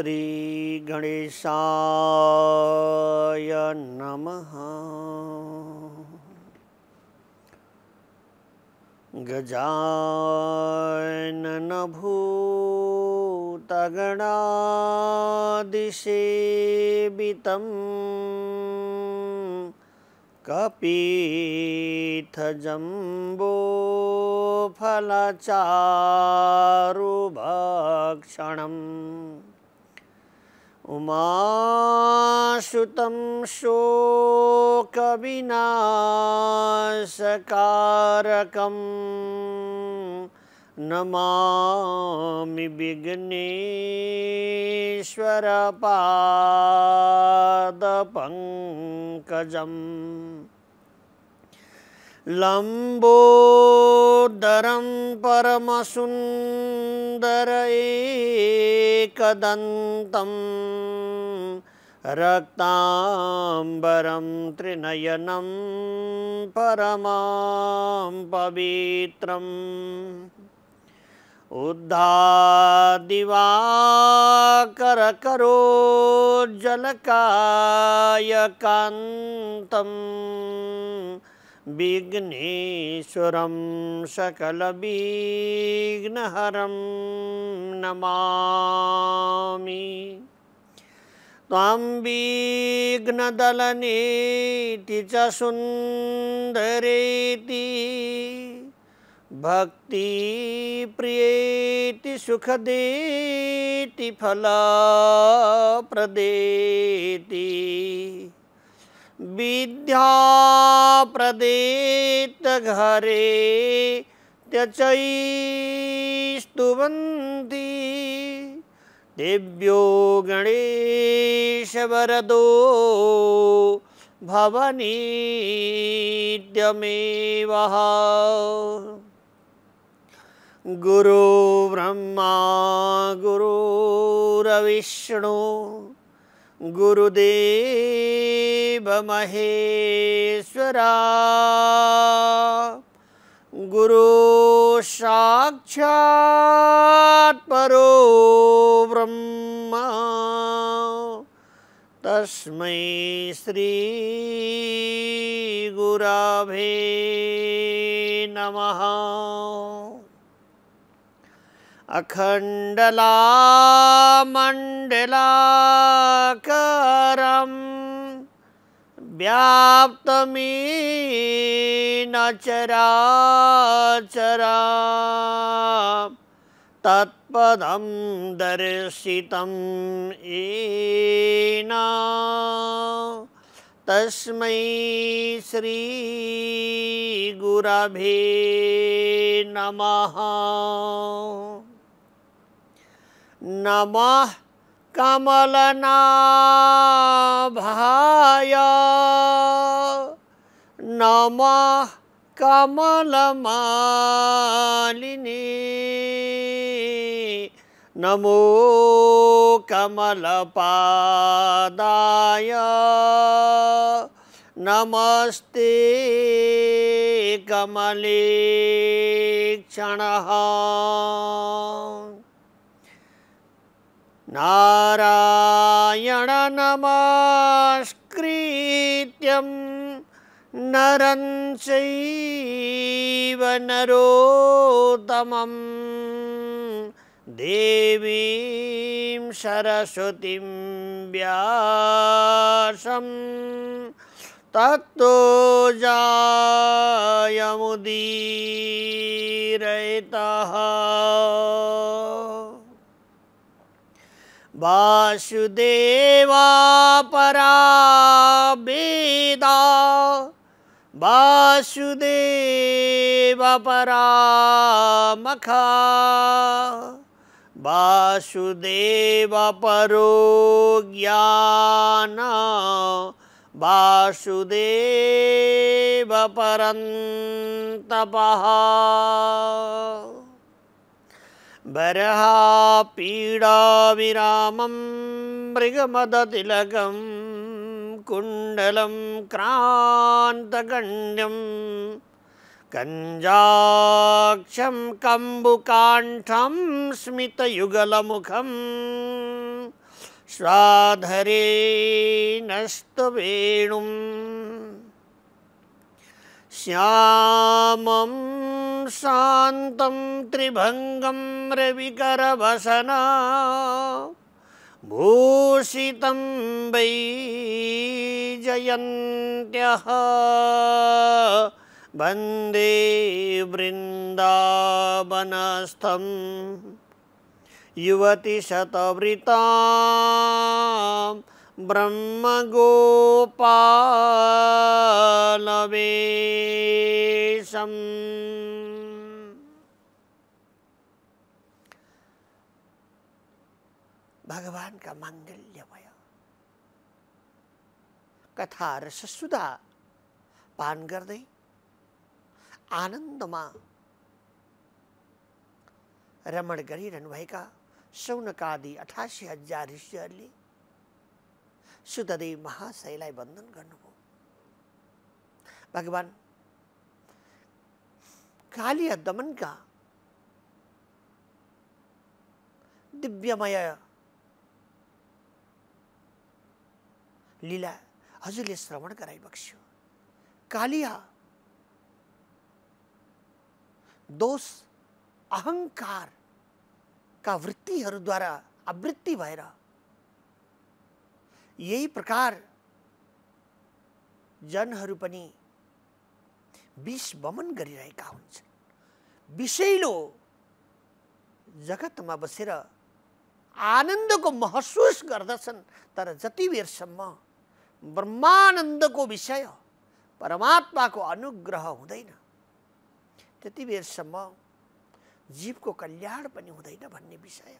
श्रीगणेशाय नमः गजाननभूतगणादिसेवितं कपीथजम्बोफलचारुभक्षणम् उमाश्रुतं शोकविनाशकारकं नमामि विघ्नेश्वरपादपङ्कजम् लम्बोदरं एकदन्तं रक्ताम्बरं त्रिनयनं परमां पवित्रम् उद्धादिवाकरकरोज्जलकायकान्तम् सकल सकलविघ्नहरं नमामि त्वां विघ्नदलनेति च सुन्दरेति भक्तिप्रियेति सुखदेति प्रदेति विद्या विद्याप्रदेतघरे त्यचैस्तुवन्ति दिव्यो गणेशवरदो भवनीत्यमेवः गुरुब्रह्मा गुरुरविष्णु गुरुदेव महेश्वरा गुरु साक्षात् परो ब्रह्म तस्मै श्री श्रीगुराभे नमः अखण्डलामण्डलाकारं व्याप्तमीनचराचरा तत्पदं दर्शितं येन तस्मै श्रीगुरभे नमः नमः कमलनाभाय नमः कमलमालिनी नमो कमलपादाय नमस्ते कमलेक्षणः नारायणनमास्कृत्यं नरं चैव नरोत्तमं देवीं सरस्वतीं व्यासं तत्तो जायमुदीरयतः वासुदेवा परा वेदा वासुदेव परामखा वासुदेव परो ज्ञान वासुदेव परन्तपः वरहापीडाविरामं मृगमदतिलकं कुण्डलं क्रान्तकण्ड्यं कंबुकांठम कम्बुकाण्ठं स्मितयुगलमुखं स्वाधरे नस्तु वेणुं श्यामम् शान्तं त्रिभंगम रविकरवसना भूषितं वै जयन्त्यः वन्दे वृन्दावनस्थं युवतिशतवृतां ब्रह्मगोपालवेशम् भगवान का मांगल्य भय कथा रस पान पान आनंद में रमण गरिरहनुभएका आदि अठासी हजार ऋषिहरूले सुतदेव महाशयलाई वंदन गर्नुभयो भगवान काली का दिव्यमय लीला हजुरले श्रवण गराइबक्स्यो कालिया दोष अहङ्कारका वृत्तिहरूद्वारा आवृत्ति भएर यही प्रकार जनहरू पनि विष बमन गरिरहेका हुन्छन् विषैलो जगतमा बसेर आनन्दको महसुस गर्दछन् तर जति बेरसम्म ब्रह्मानन्दको विषय परमात्माको अनुग्रह हुँदैन त्यति बेरसम्म जीवको कल्याण पनि हुँदैन भन्ने विषय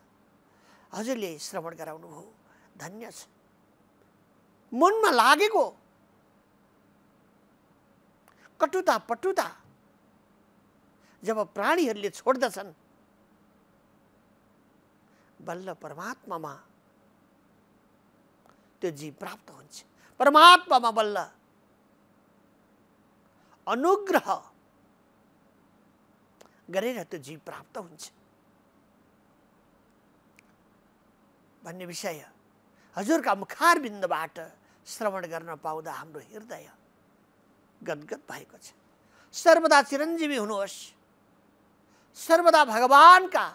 हजुरले श्रवण गराउनुभयो धन्य छ मनमा लागेको कटुता पटुता जब प्राणीहरूले छोड्दछन् बल्ल परमात्मामा त्यो जीव प्राप्त हुन्छ परमात्मा में बल्ल अनुग्रह त्यो जीव प्राप्त होने विषय भन्ने का मुखार बिंदु श्रवण करना पाऊँ हम हृदय गदगद सर्वदा चिरंजीवी हो सर्वदा भगवान का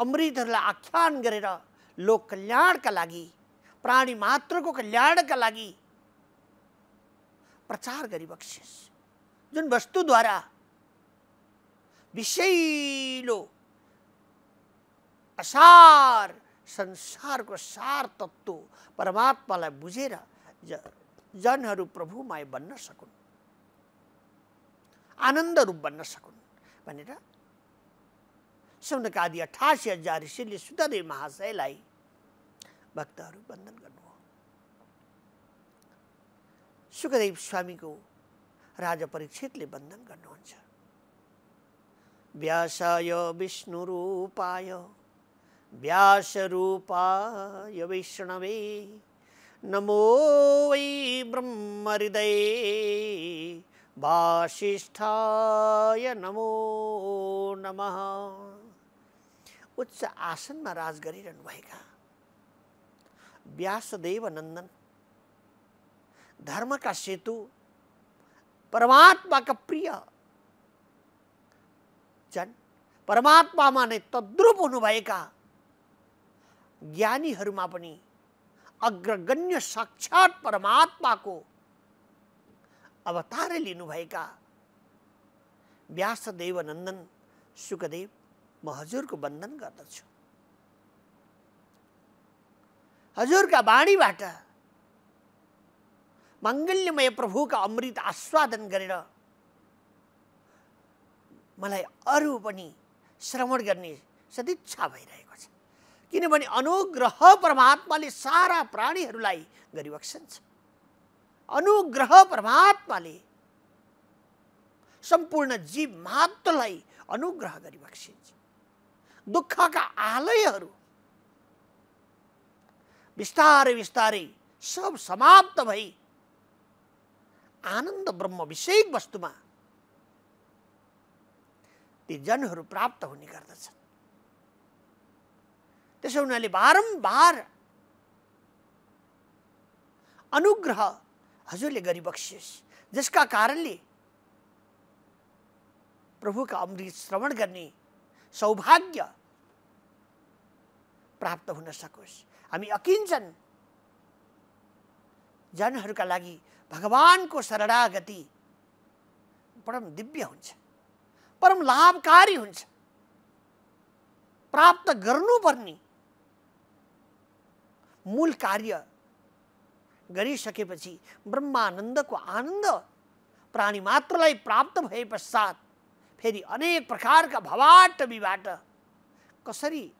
अमृतर आख्यान करोक लोक का लगी प्राणी कल्याण का लगी प्रचार जो वस्तु द्वारा विषैलो असार संसार को सार तत्व परमात्मा बुझे ज प्रभु प्रभुमय बन सकुन आनंद रूप सकुन सुन का आदि अठासी हजार ऋषिले सुधदेव महाशयलाई भक्तहरू वन्दन गर्नुभयो सुखदेव स्वामीको राजा परीक्षितले वन्दन गर्नुहुन्छ व्यासाय विष्णुरूपाय व्यासरूपाय वैष्णवे नमो वै ब्रह्म हृदय वासिष्ठाय नमो नमः उच्च आसन में राज गरिरहनुभएका व्यासदेव नंदन धर्म का सेतु परमात्मा का प्रिय जन परमात्मा माने तद्रुप हो ज्ञानी में अग्रगण्य साक्षात परमात्मा को अवतार व्यासदेव नंदन सुखदेव म को वंदन करदु हजुरका वाणीबाट माङ्गल्यमय प्रभुका अमृत आस्वादन गरेर मलाई अरू पनि श्रवण गर्ने सदिच्छा भइरहेको छ किनभने अनुग्रह परमात्माले सारा प्राणीहरूलाई छ अनुग्रह परमात्माले सम्पूर्ण जीव मात्रलाई अनुग्रह गरिबक्सिन्छ दुःखका आलयहरू बिस्तारै बिस्तारै सब समाप्त भई आनन्द ब्रह्म विषय वस्तुमा ती जनहरू प्राप्त हुने गर्दछन् त्यसो हुनाले बारम्बार अनुग्रह हजुरले गरिबक्सियोस् जसका कारणले प्रभुका अमृत श्रवण गर्ने सौभाग्य प्राप्त हुन सकोस् हामी अकिन्छन् जनहरूका लागि भगवानको शरणागति परम दिव्य हुन्छ परम लाभकारी हुन्छ प्राप्त गर्नुपर्ने मूल कार्य गरिसकेपछि ब्रह्मानन्दको आनन्द प्राणी मात्रलाई प्राप्त भए पश्चात फेरि अनेक प्रकारका भवाट विबाट कसरी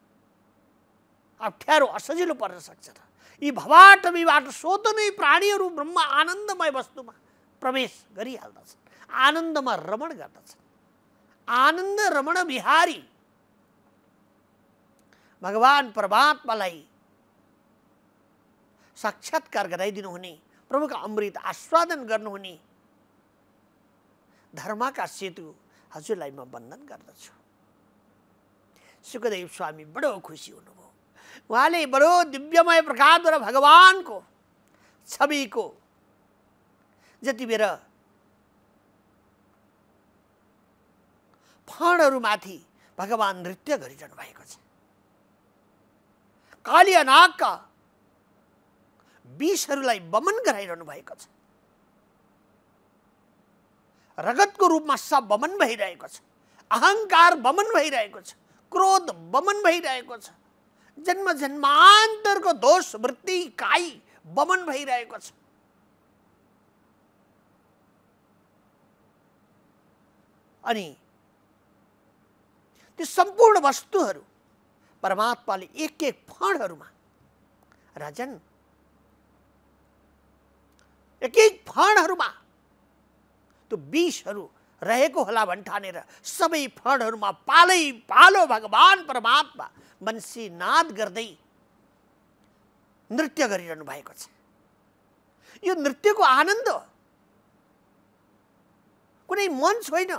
अप्ठ्यारो असजिलो पर्न सक्छ त यी भवाटमीबाट नै प्राणीहरू ब्रह्म आनन्दमय वस्तुमा प्रवेश गरिहाल्दछन् आनन्दमा रमण गर्दछन् आनन्द रमण बिहारी भगवान् परमात्मालाई साक्षात्कार गराइदिनुहुने प्रमुख अमृत आस्वादन गर्नुहुने धर्मका सेतु हजुरलाई म वन्दन गर्दछु सुखदेव स्वामी बडो खुसी हुनुभयो उहाँले बडो दिव्यमय र भगवान्को छविको जतिबेर फणहरूमाथि भगवान् नृत्य गरिरहनु भएको छ काली अनागका विषहरूलाई बमन गराइरहनु भएको छ रगतको रूपमा सब बमन भइरहेको छ अहङ्कार बमन भइरहेको छ क्रोध बमन भइरहेको छ जन्म जन्मान्तरको दोष वृत्ति काई बमन भइरहेको छ अनि त्यो सम्पूर्ण वस्तुहरू परमात्माले एक एक फणहरूमा राजन एक एक फणहरूमा त्यो विषहरू रहेको होला भन्ठानेर सबै फणहरूमा पालै पालो भगवान् परमात्मा नाद गर्दै नृत्य गरिरहनु भएको छ यो नृत्यको आनन्द कुनै मन छैन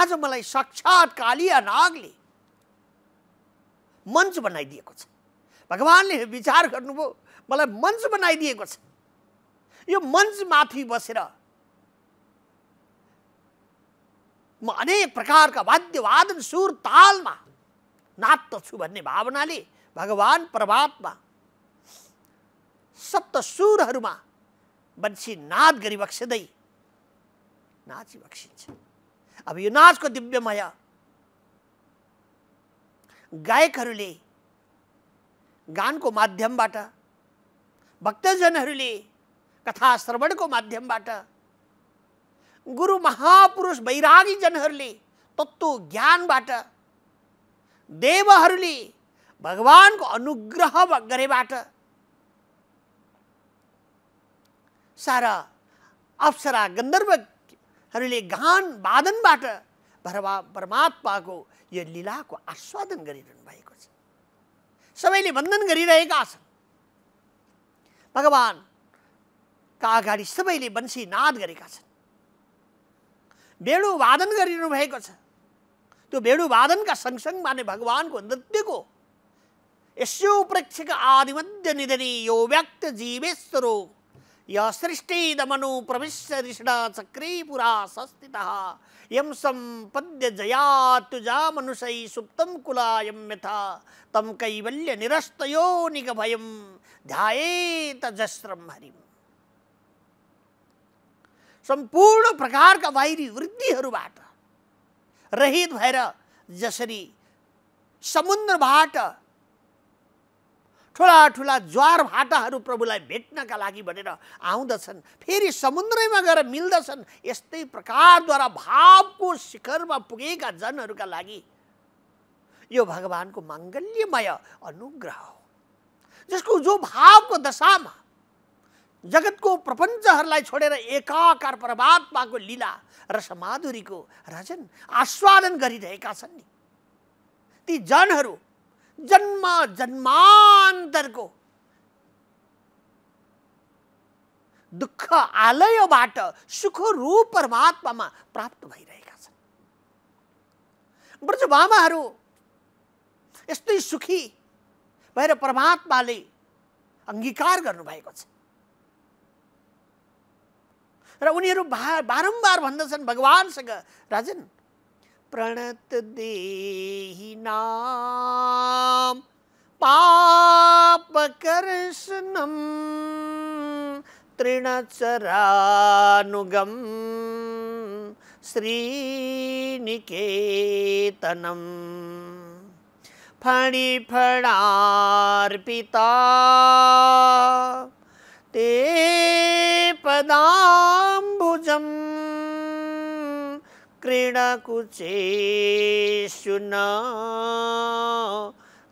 आज मलाई साक्षात् कालिया नागले मञ्च बनाइदिएको छ भगवान्ले विचार गर्नुभयो मलाई मञ्च बनाइदिएको छ यो मञ्चमाथि बसेर म अनेक प्रकारका वाद्यवादन सुर तालमा छु भन्ने भावनाले भगवान् सप्त सुरहरूमा बन्सी नाद गरी बक्सिँदै नाची बक्सिन्छ अब यो नाचको दिव्यमय गायकहरूले गानको माध्यमबाट भक्तजनहरूले कथा श्रवणको माध्यमबाट गुरु महापुरुष वैरागीजनहरूले तत्त्व ज्ञानबाट देवहरूले भगवानको अनुग्रह गरेबाट सारा अप्सरा गन्धर्वहरूले गान वादनबाट भरमा परमात्माको यो लीलाको आस्वादन गरिरहनु भएको छ सबैले वन्दन गरिरहेका छन् भगवान्का अगाडि सबैले वंशी नाद गरेका छन् बेडो वादन गरिरहनु भएको छ तो वेणुवादन का संग संग माने भगवान को नृत्य को यशोप्रेक्षक आदिमद्य निधनी यो व्यक्त जीवेश्वरो यह सृष्टि दमनु प्रविश्य ऋषण चक्री पुरा संस्थित यम संपद्य जया तुजा मनुषय सुप्तम कुलायम यथा तम कैवल्य निरस्त यो निगभयम ध्याए तजस्रम हरि संपूर्ण प्रकार प्रकारका बाहिरी वृद्धिहरूबाट रहित भएर जसरी समुद्रबाट ठुला ठुला ज्वार भाटाहरू प्रभुलाई भेट्नका लागि भनेर आउँदछन् फेरि समुद्रैमा गएर मिल्दछन् यस्तै प्रकारद्वारा भावको शिखरमा पुगेका जनहरूका लागि यो भगवान्को माङ्गल्यमय अनुग्रह हो जसको जो भावको दशामा जगतको प्रपञ्चहरूलाई छोडेर एकाकार परमात्माको लीला र समाधुरीको रजन आस्वादन गरिरहेका छन् नि ती जनहरू जन्म जन्मान्तरको दुःख आलयबाट सुखरूप परमात्मामा प्राप्त भइरहेका छन् ब्रजबामाहरू यस्तै सुखी भएर परमात्माले अङ्गीकार गर्नुभएको छ र उनीहरू भा बारम्बार भगवान भगवान्सँग राजन प्रणत देही नाम पाप कृष्णम तृणचरानुगम श्रीनिकेतनम फणिफणार्पिता ते पदाम्बुजं क्रीडकुचेषु न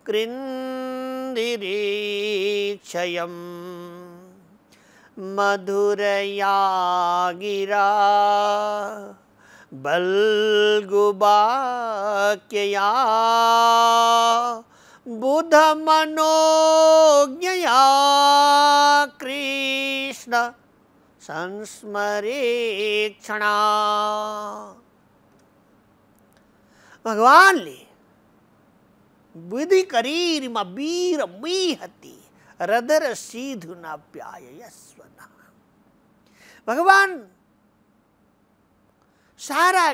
कृन्दिरीक्षयम् मधुरया गिरा बल्गुबाक्यया बुधमनोज्ञया कृष्ण क्षण भगवान ने विधि करीरिम वीर मीहति रदर सीधुना प्यायस्वना भगवान सारा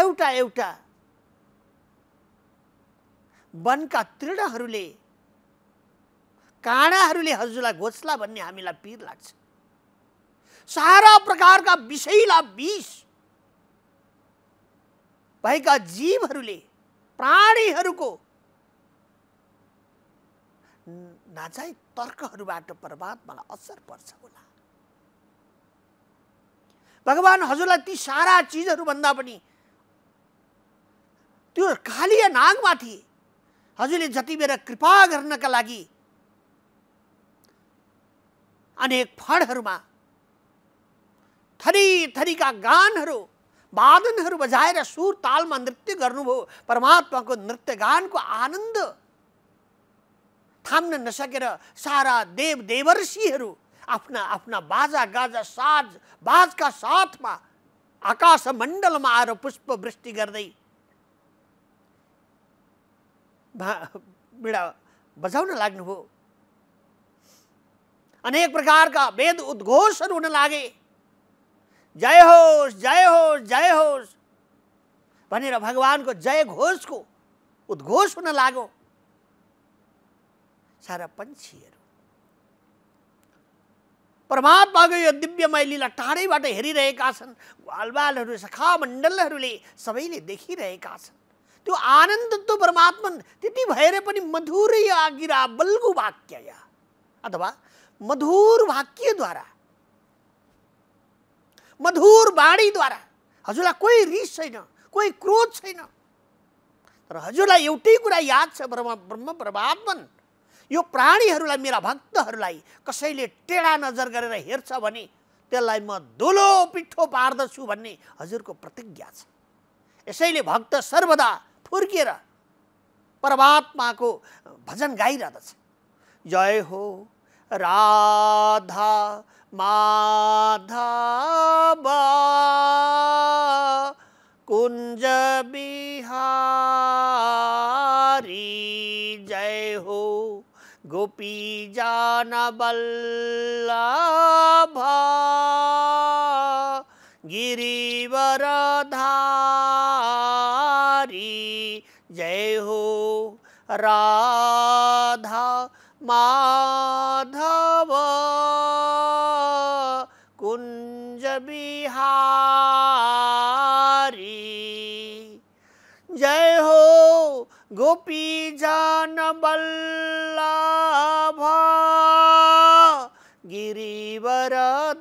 एवटा एवटा वनका तृणहरूले काँडाहरूले हजुरलाई घोच्ला भन्ने हामीलाई पिर लाग्छ सारा प्रकारका विषैला विष भएका जीवहरूले प्राणीहरूको नाचाइ तर्कहरूबाट बर्बाद मलाई असर पर्छ होला भगवान् हजुरलाई ती सारा चिजहरूभन्दा पनि त्यो खालिया नागमाथि हजुरले जति बेर कृपा गर्नका लागि अनेक फडहरूमा थरी थरीका गानहरू वादनहरू बजाएर सुर तालमा नृत्य गर्नुभयो परमात्माको नृत्य गानको आनन्द थाम्न नसकेर सारा देव देवर्षिहरू आफ्ना आफ्ना बाजा गाजा साज बाजका साथमा आकाश मण्डलमा आएर पुष्पवृष्टि गर्दै भा बिडा बजाउन लाग्नुभयो अनेक प्रकारका वेद उद्घोषहरू हुन लागे जय होस् जय होस् जय होस् भनेर भगवान्को जय घोषको उद्घोष हुन लाग्यो सारा पन्छीहरू परमात्माको यो दिव्य लीला टाढैबाट हेरिरहेका छन् ग्वालबालहरू सखा मण्डलहरूले सबैले देखिरहेका छन् त्यो आनन्द त परमात्मन त्यति भएर पनि मधुर या गिरा बल्गु वाक्य या अथवा मधुर वाक्यद्वारा मधुर बाणीद्वारा हजुरलाई कोही रिस छैन कोही क्रोध छैन तर हजुरलाई एउटै कुरा याद छ ब्रह्म ब्रह्म परमात्मन यो प्राणीहरूलाई मेरा भक्तहरूलाई कसैले टेढा नजर गरेर हेर्छ भने त्यसलाई म दोलो पिठो पार्दछु भन्ने हजुरको प्रतिज्ञा छ यसैले भक्त सर्वदा फुर्किएर परमात्माको भजन गाइरहँदछ जय हो राधा माधव कुञ्ज बिहारी जय हो गोपी जान बल्लभ गिरिवरधा हरी जय हो राधा माधव कुंज बिहारी जय हो गोपी जान बल्लाभा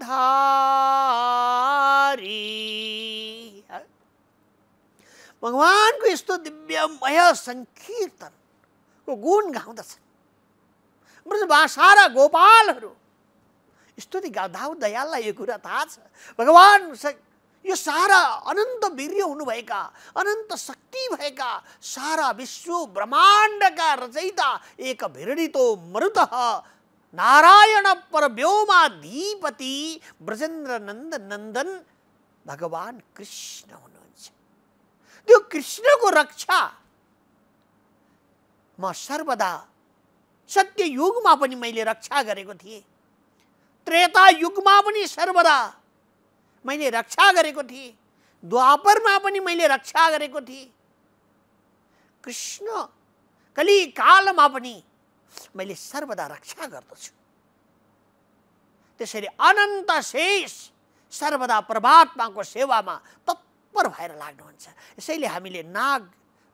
धारी भगवान को यो तो दिव्यमय संकीर्तन को गुण गाउँदछन् ब्रजभाषा गोपालहरू स्तुति गाउँदा दयाल ये कुछ था भगवान यो सारा अनंत वीर होगा अनंत शक्ति भैया सारा विश्व का रचयिता एक तो मृत नारायण पर परव्योमाधिपति ब्रजेन्द्र नंद नंदन भगवान कृष्ण हो कृष्णको रक्षा म सर्वदा सत्य युगमा पनि मैले रक्षा गरेको थिएँ त्रेता युगमा पनि सर्वदा मैले रक्षा गरेको थिएँ द्वापरमा पनि मैले रक्षा गरेको थिएँ कृष्ण कलिकालमा पनि मैले सर्वदा रक्षा गर्दछु त्यसरी अनन्त शेष सर्वदा परमात्माको सेवामा तत्व तत्पर भएर लाग्नुहुन्छ यसैले हामीले नाग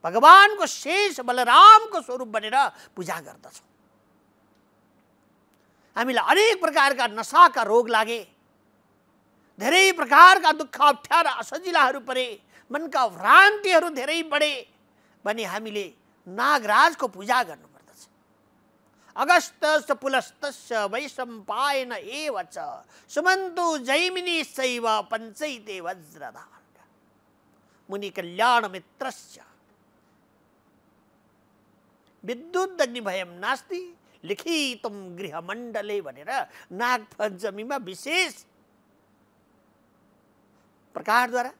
भगवान्को शेष बलरामको स्वरूप बनेर पूजा गर्दछौँ हामीलाई अनेक प्रकारका नसाका रोग लागे धेरै प्रकारका दुःख अप्ठ्यारा असजिलाहरू परे मनका भ्रान्तिहरू धेरै बढे भने हामीले नागराजको पूजा गर्नुपर्दछ अगस्त वैशम पाएन एव सुमन्तु जैमिनी शैव पञ्चैते वज्रधार विद्युत भयम नास्ति लिखितुम गृहमण्डले भनेर नागपञ्चमीमा विशेष प्रकारद्वारा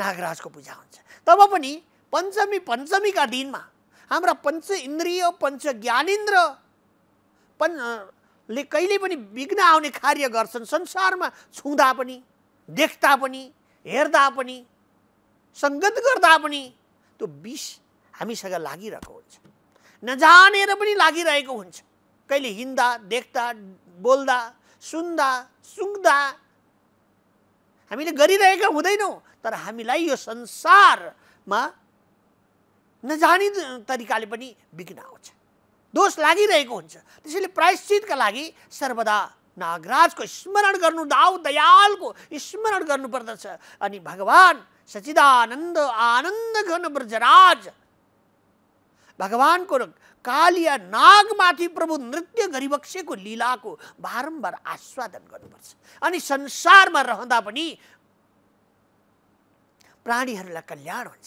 नागराजको पूजा हुन्छ तब पनि पञ्चमी पञ्चमीका दिनमा हाम्रा पञ्च इन्द्रिय पञ्च ज्ञानेन्द्र पंच ज्ञानेन्द्र कहिले पनि विघ्न आउने कार्य गर्छन् संसारमा छुँदा पनि देख्दा पनि हेर्दा पनि सङ्गत गर्दा पनि त्यो विष हामीसँग लागिरहेको हुन्छ नजानेर पनि लागिरहेको हुन्छ कहिले हिँड्दा देख्दा बोल्दा सुन्दा सुँग्दा हामीले गरिरहेका हुँदैनौँ तर हामीलाई यो संसारमा नजाने तरिकाले पनि विघ्न आउँछ दोष लागिरहेको हुन्छ त्यसैले प्रायश्चितका लागि सर्वदा नागराजको स्मरण गर्नु दाउ दयालको स्मरण गर्नुपर्दछ अनि भगवान् सचिदानन्द आनन्द घन ब्रजराज भगवानको कालिया नागमाथि प्रभु नृत्य गरिबक्सेको लीलाको बारम्बार आस्वादन गर्नुपर्छ अनि संसारमा रहँदा पनि प्राणीहरूलाई कल्याण हुन्छ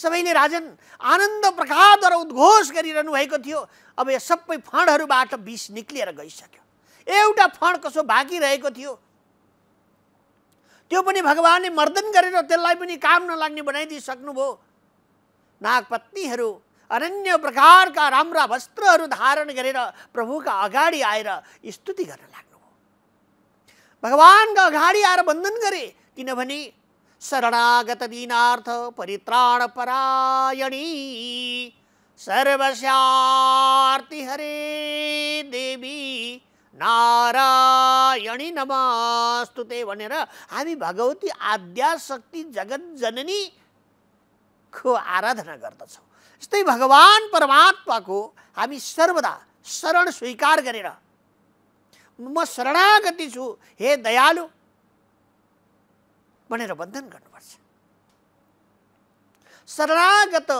सबैले राजन आनन्द प्रकाशद्वारा र उद्घोष गरिरहनु भएको थियो अब यो सबै फणहरूबाट विष निक्लिएर गइसक्यो एउटा फण कसो बाँकी रहेको थियो त्यो पनि भगवान्ले मर्दन गरेर त्यसलाई पनि काम नलाग्ने सक्नुभयो नागपत्नीहरू अनन्य प्रकारका राम्रा वस्त्रहरू धारण गरेर प्रभुका अगाडि आएर स्तुति गर्न लाग्नुभयो भगवान्का अगाडि आएर वन्दन गरे किनभने दीनार्थ शरणागत परित्राण परायणी सर्वशार्ति हरे देवी नारायणी नमास्तुते भनेर हामी भगवती आद्याशक्ति जगत को आराधना गर्दछौँ यस्तै भगवान् परमात्माको हामी सर्वदा शरण स्वीकार गरेर म शरणागति छु हे दयालु भनेर बन्धन गर्नुपर्छ शरणागत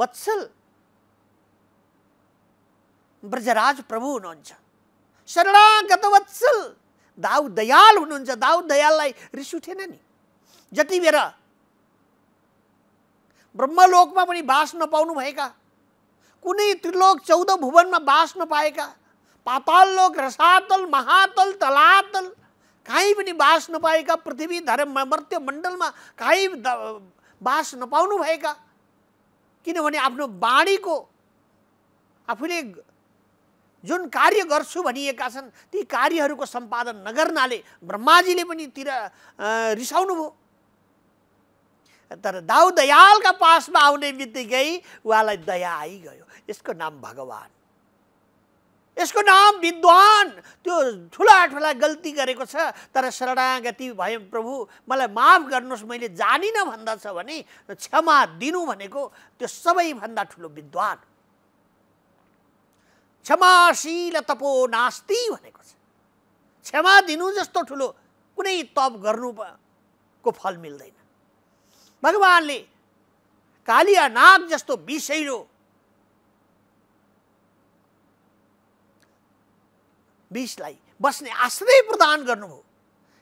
वत्सल ब्रजराज प्रभु हुनुहुन्छ शरणागत वत्सल दाउ दयाल हुनुहुन्छ दाउ दयाललाई रिस उठेन नि जति बेर ब्रह्मलोकमा पनि बास भएका कुनै त्रिलोक चौध भुवनमा बास नपाएका पाताल लोक रसातल महातल तलातल काहीँ पनि बास नपाएका पृथ्वी धर्म मर्त्य मण्डलमा काहीँ बास नपाउनुभएका किनभने आफ्नो बाणीको आफूले जुन कार्य गर्छु भनिएका छन् ती कार्यहरूको सम्पादन नगर्नाले ब्रह्माजीले पनि तिर रिसाउनुभयो तर दाउ दयालका पासमा आउने बित्तिकै उहाँलाई दया आइगयो यसको नाम भगवान् यसको नाम विद्वान त्यो ठुला ठुला गल्ती गरेको छ तर शरणागति भयो प्रभु मलाई माफ गर्नुहोस् मैले जानिनँ भन्दछ भने क्षमा दिनु भनेको त्यो सबैभन्दा ठुलो विद्वान क्षमाशील तपो नास्ति भनेको छ क्षमा दिनु जस्तो ठुलो कुनै तप गर्नु को फल मिल्दैन भगवान्ले कालिया नाग जस्तो विषैलो बिसलाई बस्ने आश्रय प्रदान गर्नुभयो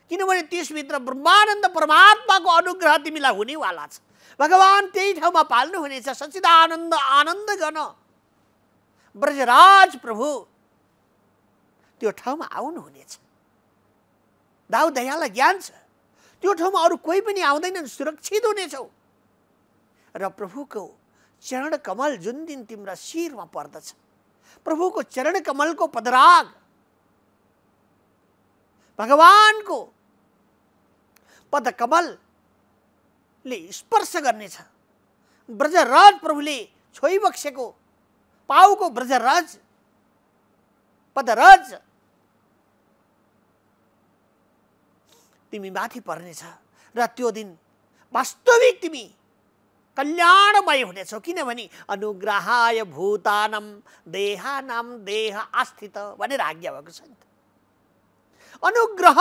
किनभने त्यसभित्र ब्रह्मानन्द परमात्माको अनुग्रह तिमीलाई हुनेवाला छ भगवान् त्यही ठाउँमा पाल्नुहुनेछ सचिदानन्द आनन्द गर्न ब्रजराज प्रभु त्यो ठाउँमा आउनुहुनेछ दाउ दयालाई ज्ञान छ त्यो ठाउँमा अरू कोही पनि आउँदैनन् सुरक्षित हुनेछौ र प्रभुको चरण कमल जुन दिन तिम्रा शिरमा पर्दछ प्रभुको चरण कमलको पदराग भगवान को पदकमलले स्पर्श गर्नेछ ब्रजराज प्रभुले बक्सेको पाउको ब्रजराज पदराज तिमी माथि पर्नेछ र त्यो दिन वास्तविक तिमी कल्याणमय हुनेछौ किनभने अनुग्रहाय भूतानम देहानाम देह आस्थित भनेर आज्ञा भएको छ नि त अनुग्रह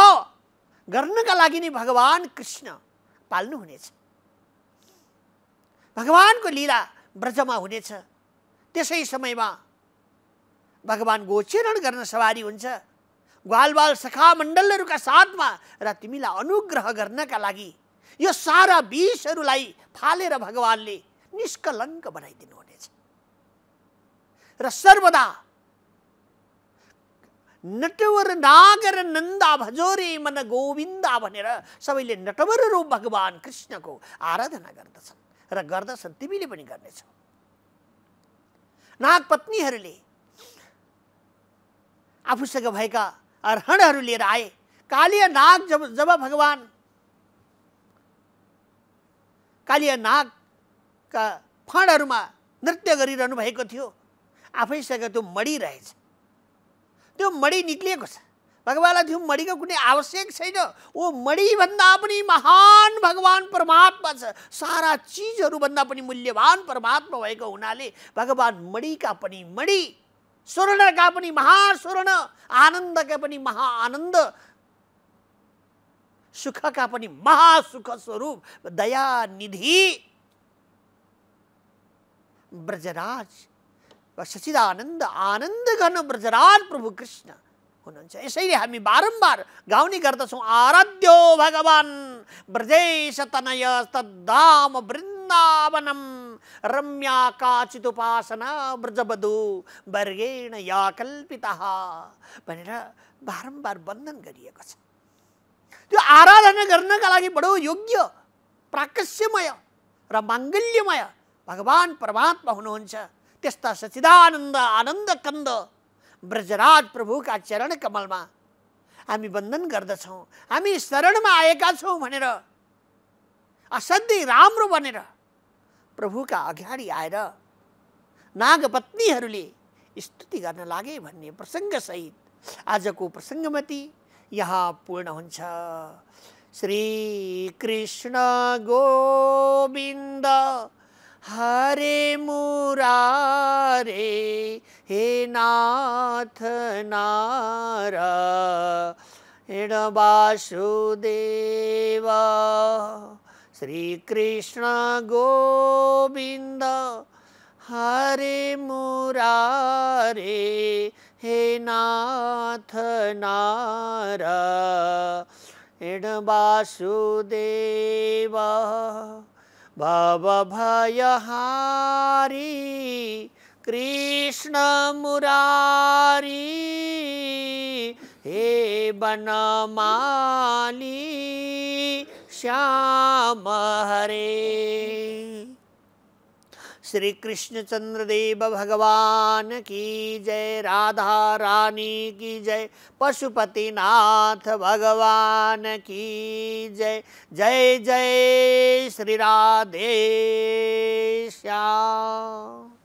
गर्नका लागि नै भगवान् कृष्ण पाल्नुहुनेछ भगवानको लीला ब्रजमा हुनेछ त्यसै समयमा भगवान् गोचरण गर्न सवारी हुन्छ ग्वालबाल सखा मण्डलहरूका साथमा र तिमीलाई अनुग्रह गर्नका लागि यो सारा विषहरूलाई फालेर भगवान्ले निष्कलङ्क बनाइदिनुहुनेछ र सर्वदा नटवर नागर नन्दा भजोरे मन गोविन्दा भनेर सबैले नटवर रूप भगवान् कृष्णको आराधना गर्दछन् र गर्दछन् तिमीले पनि गर्नेछौ नागपत्नीहरूले आफूसँग भएका अर्हणहरू लिएर आए कालिया नाग जब जब भगवान् कालिया नागका फणहरूमा नृत्य गरिरहनु भएको थियो आफैसँग त्यो मडिरहेछ त्यो मणि निक्लिएको छ भगवान्लाई त्यो मणिको कुनै आवश्यक छैन ऊ मणिभन्दा पनि महान भगवान् परमात्मा छ सारा चिजहरूभन्दा पनि मूल्यवान परमात्मा भएको हुनाले भगवान् मणिका पनि मणि स्वर्णका पनि महास्वर्ण आनन्दका पनि महाआनन्द सुखका पनि महासुख स्वरूप दयानिधि ब्रजराज वा आनंद घन ब्रजराज प्रभु कृष्ण इसलिए हम बारम्बार गाने गद आराध्यो भगवान ब्रजेश तनय तदाम वृंदावनम रम्या काचितुपासना ब्रजबधु वर्गेण या कल्पित बारम्बार वंदन करो तो छ आराधना गर्नका बडो योग्य प्राकस्यमय रंगल्यमय भगवान परमात्मा हो त्यस्ता सचिदानन्द आनन्द कन्द ब्रजराज प्रभुका चरण कमलमा हामी वंदन गर्दछौँ हामी शरणमा आएका छौँ भनेर असाध्यै राम्रो बनेर प्रभुका अगाडि आएर नागपत्नीहरूले स्तुति गर्न लागे भन्ने प्रसङ्गसहित आजको प्रसंगमती यहाँ पूर्ण हुन्छ कृष्ण गोविन्द हरे मुरारे हे नाथ नारा ण श्री कृष्ण गोविंद हरे मुरारे हे नाथ नारा वासुदेवा भवभयहारी कृष्णमुरारी हे बनमाली श्याम हरे श्री चंद्र देव भगवान की जय राधा रानी की जय पशुपतिनाथ भगवान की जय जय जय श्री राधे श्याम